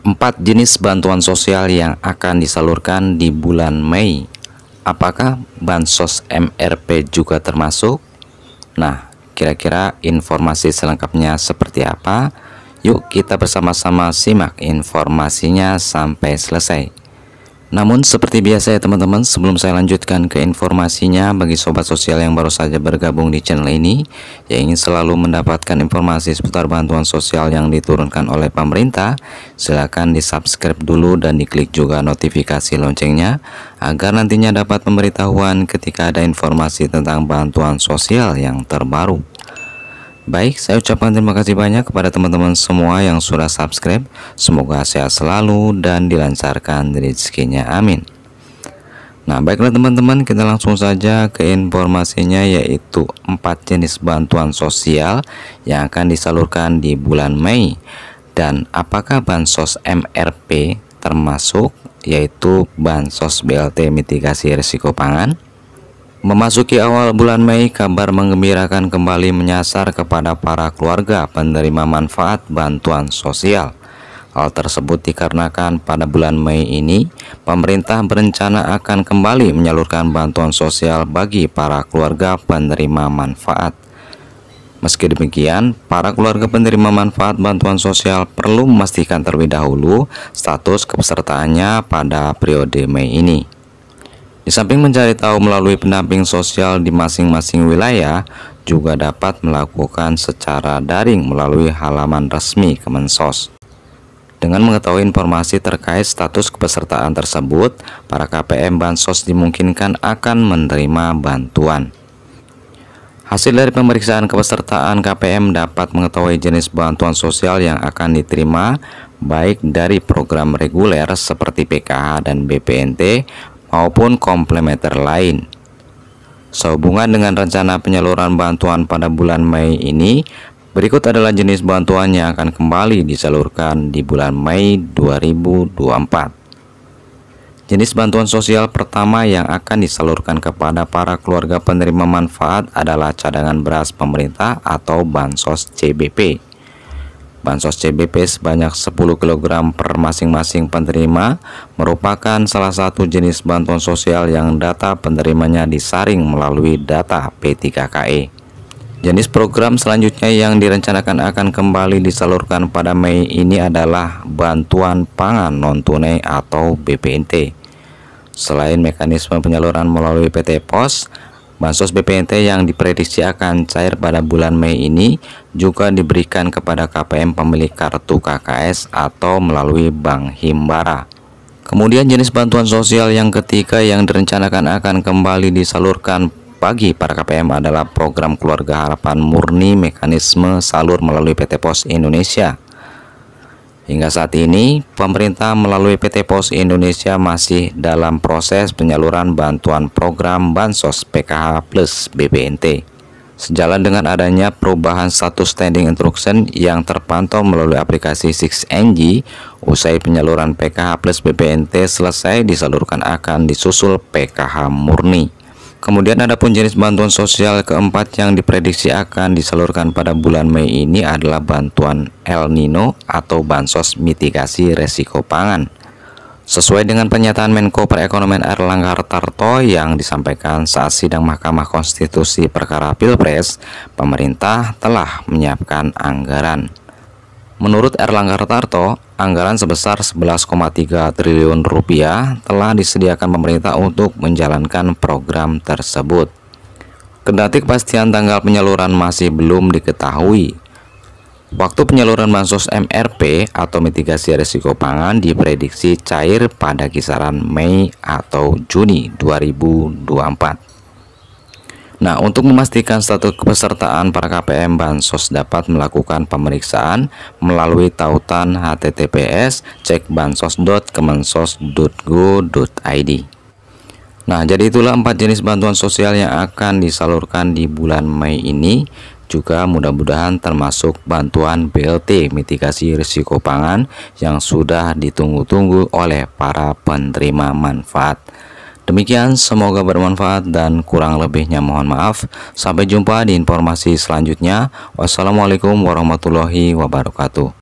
Empat jenis bantuan sosial yang akan disalurkan di bulan Mei. Apakah bansos MRP juga termasuk? Nah, kira-kira informasi selengkapnya seperti apa? Yuk kita bersama-sama simak informasinya sampai selesai. Namun seperti biasa ya teman-teman, sebelum saya lanjutkan ke informasinya bagi sobat sosial yang baru saja bergabung di channel ini yang ingin selalu mendapatkan informasi seputar bantuan sosial yang diturunkan oleh pemerintah, Silahkan di-subscribe dulu dan diklik juga notifikasi loncengnya agar nantinya dapat pemberitahuan ketika ada informasi tentang bantuan sosial yang terbaru. Baik, saya ucapkan terima kasih banyak kepada teman-teman semua yang sudah subscribe. Semoga sehat selalu dan dilancarkan rezekinya. Amin. Nah, baiklah teman-teman, kita langsung saja ke informasinya yaitu empat jenis bantuan sosial yang akan disalurkan di bulan Mei. Dan apakah bansos MRP termasuk yaitu bansos BLT mitigasi risiko pangan? Memasuki awal bulan Mei, kabar mengembirakan kembali menyasar kepada para keluarga penerima manfaat bantuan sosial. Hal tersebut dikarenakan pada bulan Mei ini, pemerintah berencana akan kembali menyalurkan bantuan sosial bagi para keluarga penerima manfaat. Meski demikian, para keluarga penerima manfaat bantuan sosial perlu memastikan terlebih dahulu status kepesertaannya pada periode Mei ini. Di samping mencari tahu melalui pendamping sosial di masing-masing wilayah, juga dapat melakukan secara daring melalui halaman resmi Kemensos. Dengan mengetahui informasi terkait status kepesertaan tersebut, para KPM Bansos dimungkinkan akan menerima bantuan. Hasil dari pemeriksaan kepesertaan KPM dapat mengetahui jenis bantuan sosial yang akan diterima, baik dari program reguler seperti PKH dan BPNT maupun komplementer lain. Sehubungan dengan rencana penyaluran bantuan pada bulan Mei ini, berikut adalah jenis bantuan yang akan kembali disalurkan di bulan Mei 2024. Jenis bantuan sosial pertama yang akan disalurkan kepada para keluarga penerima manfaat adalah cadangan beras pemerintah atau bansos CBP. Bansos CBP sebanyak 10 kg per masing-masing penerima merupakan salah satu jenis bantuan sosial yang data penerimanya disaring melalui data P3KE. Jenis program selanjutnya yang direncanakan akan kembali disalurkan pada Mei ini adalah bantuan pangan non tunai atau BPNT. Selain mekanisme penyaluran melalui PT Pos, Bansos BPNT yang diprediksi akan cair pada bulan Mei ini juga diberikan kepada KPM pemilik kartu KKS atau melalui Bank Himbara. Kemudian jenis bantuan sosial yang ketiga yang direncanakan akan kembali disalurkan pagi para KPM adalah program keluarga harapan murni mekanisme salur melalui PT Pos Indonesia. Hingga saat ini, pemerintah melalui PT Pos Indonesia masih dalam proses penyaluran bantuan program Bansos PKH Plus BPNT. Sejalan dengan adanya perubahan status standing instruction yang terpantau melalui aplikasi 6NG, usai penyaluran PKH plus BPNT selesai disalurkan akan disusul PKH murni. Kemudian ada pun jenis bantuan sosial keempat yang diprediksi akan disalurkan pada bulan Mei ini adalah bantuan El Nino atau bansos mitigasi resiko pangan. Sesuai dengan pernyataan Menko Perekonomian Erlangga Hartarto yang disampaikan saat sidang Mahkamah Konstitusi perkara Pilpres, pemerintah telah menyiapkan anggaran. Menurut Erlangga Hartarto, anggaran sebesar 11,3 triliun rupiah telah disediakan pemerintah untuk menjalankan program tersebut. Kendati kepastian tanggal penyaluran masih belum diketahui. Waktu penyaluran bansos MRP atau mitigasi risiko pangan diprediksi cair pada kisaran Mei atau Juni 2024. Nah, untuk memastikan status kepesertaan para KPM Bansos dapat melakukan pemeriksaan melalui tautan https cekbansos.kemensos.go.id. Nah, jadi itulah empat jenis bantuan sosial yang akan disalurkan di bulan Mei ini juga mudah-mudahan termasuk bantuan BLT mitigasi risiko pangan yang sudah ditunggu-tunggu oleh para penerima manfaat. Demikian, semoga bermanfaat dan kurang lebihnya mohon maaf. Sampai jumpa di informasi selanjutnya. Wassalamualaikum warahmatullahi wabarakatuh.